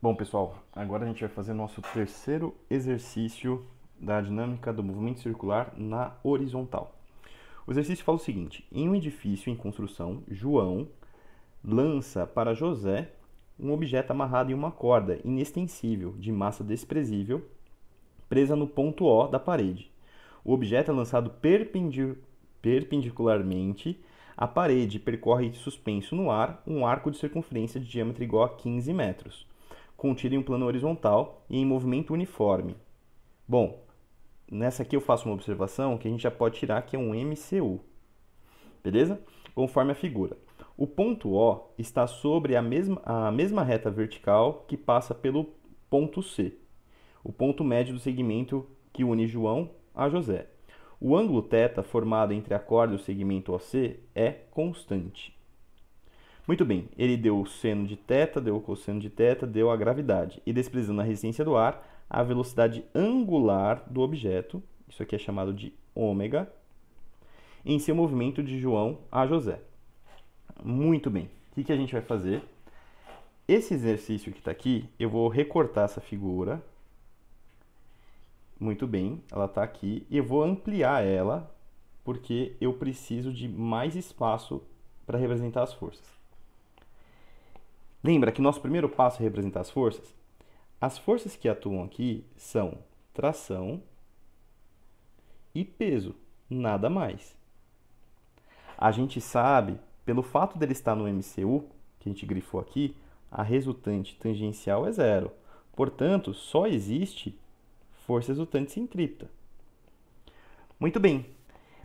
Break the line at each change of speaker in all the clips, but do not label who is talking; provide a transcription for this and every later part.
Bom, pessoal, agora a gente vai fazer nosso terceiro exercício da dinâmica do movimento circular na horizontal. O exercício fala o seguinte: em um edifício em construção, João lança para José um objeto amarrado em uma corda inextensível de massa desprezível presa no ponto O da parede. O objeto é lançado perpendicularmente à parede e percorre suspenso no ar um arco de circunferência de diâmetro igual a 15 metros contida em um plano horizontal e em movimento uniforme. Bom, nessa aqui eu faço uma observação que a gente já pode tirar que é um MCU. Beleza? Conforme a figura. O ponto O está sobre a mesma, a mesma reta vertical que passa pelo ponto C, o ponto médio do segmento que une João a José. O ângulo θ formado entre a corda e o segmento OC é constante. Muito bem, ele deu o seno de θ, deu o cosseno de θ, deu a gravidade. E desprezando a resistência do ar, a velocidade angular do objeto, isso aqui é chamado de ômega, em seu movimento de João a José. Muito bem, o que, que a gente vai fazer? Esse exercício que está aqui, eu vou recortar essa figura. Muito bem, ela está aqui. E eu vou ampliar ela, porque eu preciso de mais espaço para representar as forças. Lembra que nosso primeiro passo é representar as forças? As forças que atuam aqui são tração e peso, nada mais. A gente sabe, pelo fato dele estar no MCU, que a gente grifou aqui, a resultante tangencial é zero. Portanto, só existe força resultante centrípeta. Muito bem,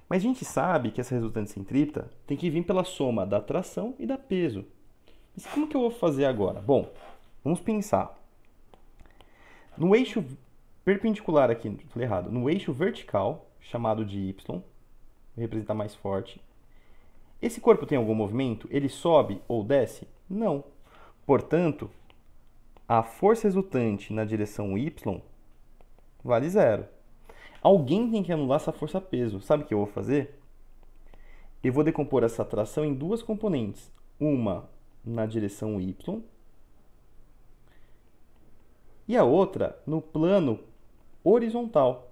mas a gente sabe que essa resultante centrípeta tem que vir pela soma da tração e da peso. Mas como que eu vou fazer agora? Bom, vamos pensar. No eixo perpendicular aqui, falei errado, no eixo vertical, chamado de Y, vou representar mais forte, esse corpo tem algum movimento? Ele sobe ou desce? Não. Portanto, a força resultante na direção Y vale zero. Alguém tem que anular essa força peso. Sabe o que eu vou fazer? Eu vou decompor essa tração em duas componentes. Uma na direção Y e a outra no plano horizontal,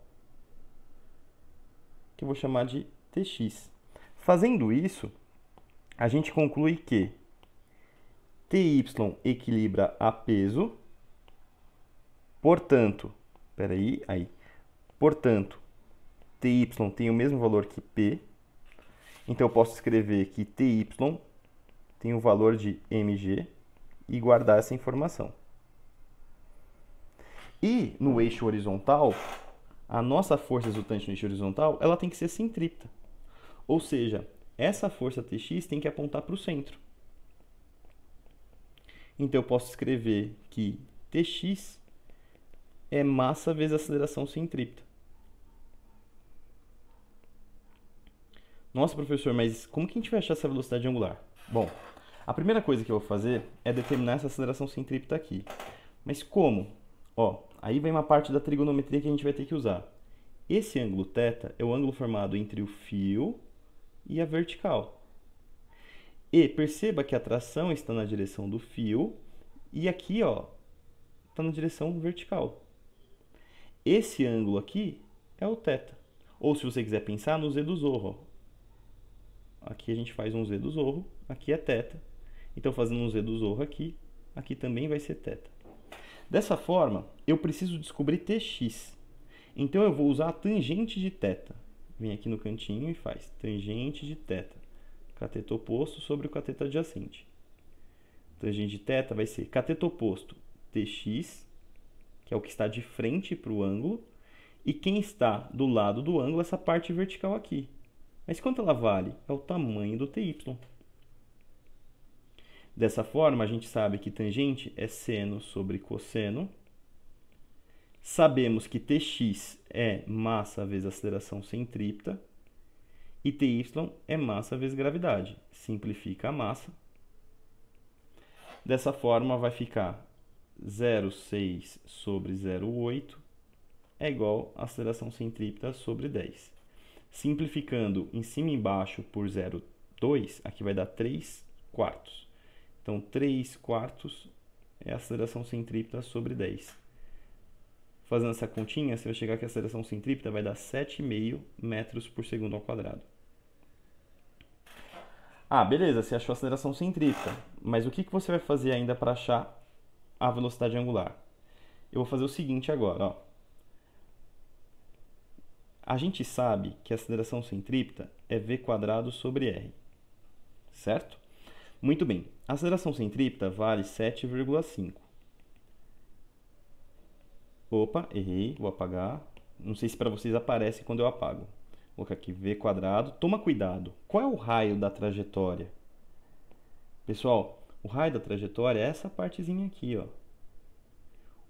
que eu vou chamar de TX. Fazendo isso, a gente conclui que TY equilibra a peso, portanto, peraí, aí, portanto, TY tem o mesmo valor que P, então eu posso escrever que TY tem o valor de mg e guardar essa informação. E no eixo horizontal, a nossa força resultante no eixo horizontal, ela tem que ser centrípeta. Ou seja, essa força Tx tem que apontar para o centro. Então eu posso escrever que Tx é massa vezes aceleração centrípeta. Nossa, professor, mas como que a gente vai achar essa velocidade angular? Bom, a primeira coisa que eu vou fazer é determinar essa aceleração centrípeta tá aqui. Mas como? Ó, aí vem uma parte da trigonometria que a gente vai ter que usar. Esse ângulo θ é o ângulo formado entre o fio e a vertical. E perceba que a tração está na direção do fio e aqui, ó, está na direção vertical. Esse ângulo aqui é o θ. Ou se você quiser pensar no Z do Zorro. Ó. Aqui a gente faz um Z do Zorro aqui é θ. Então, fazendo um z do zorro aqui, aqui também vai ser θ. Dessa forma, eu preciso descobrir tx. Então, eu vou usar a tangente de θ. Vem aqui no cantinho e faz tangente de θ. Cateto oposto sobre o cateto adjacente. Tangente de θ vai ser cateto oposto tx, que é o que está de frente para o ângulo, e quem está do lado do ângulo, essa parte vertical aqui. Mas quanto ela vale? É o tamanho do TY. Dessa forma, a gente sabe que tangente é seno sobre cosseno. Sabemos que Tx é massa vezes aceleração centrípeta e TY é massa vezes gravidade. Simplifica a massa. Dessa forma, vai ficar 0,6 sobre 0,8 é igual a aceleração centrípeta sobre 10. Simplificando em cima e embaixo por 0,2, aqui vai dar 3 quartos. Então, 3 quartos é a aceleração centrípeta sobre 10. Fazendo essa continha, você vai chegar que a aceleração centrípeta vai dar 7,5 metros por segundo ao quadrado. Ah, beleza, você achou a aceleração centrípeta, mas o que, que você vai fazer ainda para achar a velocidade angular? Eu vou fazer o seguinte agora, ó. A gente sabe que a aceleração centrípeta é v quadrado sobre r, certo? Muito bem, a aceleração centrípeta vale 7,5. Opa, errei, vou apagar. Não sei se para vocês aparece quando eu apago. Vou colocar aqui V quadrado. Toma cuidado. Qual é o raio da trajetória? Pessoal, o raio da trajetória é essa partezinha aqui, ó.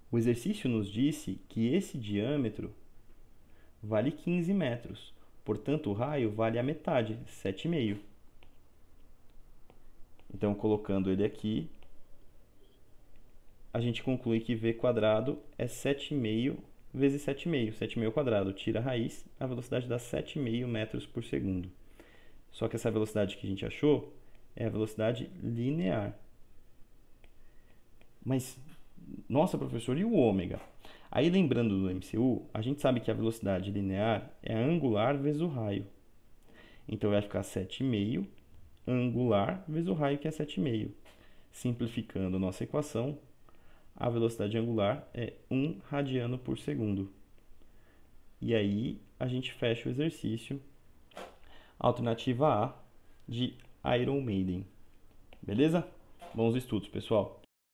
O exercício nos disse que esse diâmetro vale 15 metros. Portanto, o raio vale a metade, 7,5. Então, colocando ele aqui, a gente conclui que v quadrado é 7,5 vezes 7,5. 7,5 quadrado tira a raiz, a velocidade dá 7,5 metros por segundo. Só que essa velocidade que a gente achou é a velocidade linear. Mas, nossa, professor, e o ômega? Aí, lembrando do MCU, a gente sabe que a velocidade linear é angular vezes o raio. Então, vai ficar 7,5 angular vezes o raio que é 7,5. Simplificando nossa equação, a velocidade angular é 1 radiano por segundo. E aí a gente fecha o exercício. Alternativa A de Iron Maiden. Beleza? Bons estudos, pessoal!